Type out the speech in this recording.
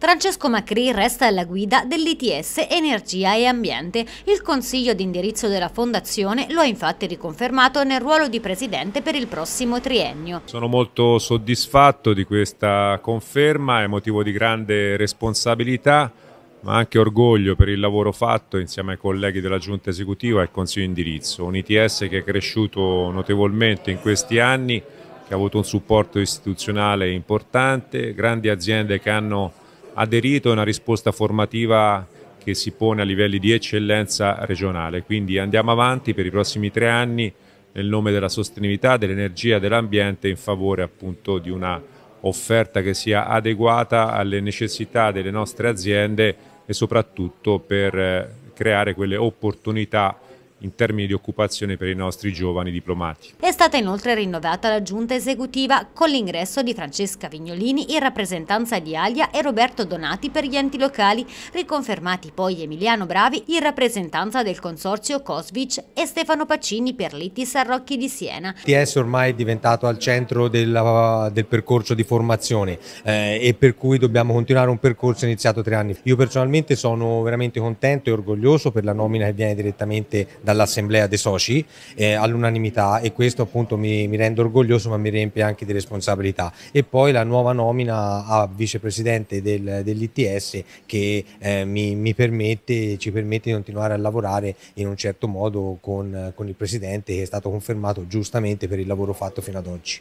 Francesco Macri resta alla guida dell'ITS Energia e Ambiente. Il consiglio di indirizzo della Fondazione lo ha infatti riconfermato nel ruolo di presidente per il prossimo triennio. Sono molto soddisfatto di questa conferma, è motivo di grande responsabilità ma anche orgoglio per il lavoro fatto insieme ai colleghi della Giunta Esecutiva e al Consiglio di Indirizzo, un ITS che è cresciuto notevolmente in questi anni, che ha avuto un supporto istituzionale importante, grandi aziende che hanno aderito a una risposta formativa che si pone a livelli di eccellenza regionale. Quindi andiamo avanti per i prossimi tre anni nel nome della sostenibilità, dell'energia, dell'ambiente in favore appunto di una offerta che sia adeguata alle necessità delle nostre aziende e soprattutto per eh, creare quelle opportunità in termini di occupazione per i nostri giovani diplomati. È stata inoltre rinnovata la giunta esecutiva con l'ingresso di Francesca Vignolini in rappresentanza di Alia e Roberto Donati per gli enti locali, riconfermati poi Emiliano Bravi in rappresentanza del consorzio Cosvic e Stefano Pacini per l'ITIS a Rocchi di Siena. TS ormai è diventato al centro della, uh, del percorso di formazione eh, e per cui dobbiamo continuare un percorso iniziato tre anni. Io personalmente sono veramente contento e orgoglioso per la nomina che viene direttamente dall'assemblea dei soci eh, all'unanimità e questo appunto mi, mi, rende orgoglioso ma mi riempie anche di responsabilità e poi la nuova nomina a vicepresidente del, dell'ITS che eh, mi, mi, permette, ci permette di continuare a lavorare in un certo modo con, con il presidente che è stato confermato giustamente per il lavoro fatto fino ad oggi.